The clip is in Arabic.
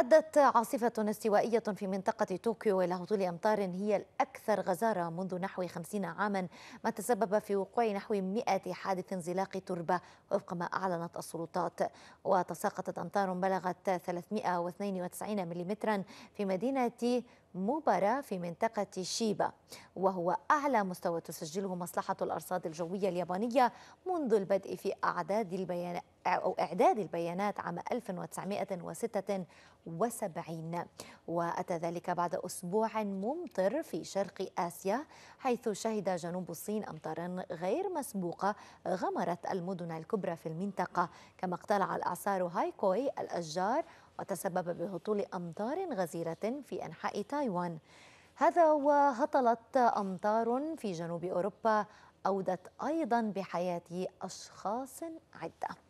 أدت عاصفة استوائية في منطقة طوكيو إلى هطول أمطار هي الأكثر غزارة منذ نحو خمسين عاما ما تسبب في وقوع نحو مئة حادث انزلاق تربة وفق ما أعلنت السلطات وتساقطت أمطار بلغت 392 ملم في مدينة مباراة في منطقة شيبا وهو أعلى مستوى تسجله مصلحة الأرصاد الجوية اليابانية منذ البدء في أعداد البيانات أو إعداد البيانات عام 1976 وأتى ذلك بعد أسبوع ممطر في شرق آسيا حيث شهد جنوب الصين أمطارا غير مسبوقة غمرت المدن الكبرى في المنطقة كما اقتلع الأعصار هايكوي الأشجار وتسبب بهطول أمطار غزيرة في أنحاء تايوان هذا وهطلت أمطار في جنوب أوروبا أودت أيضا بحياة أشخاص عدة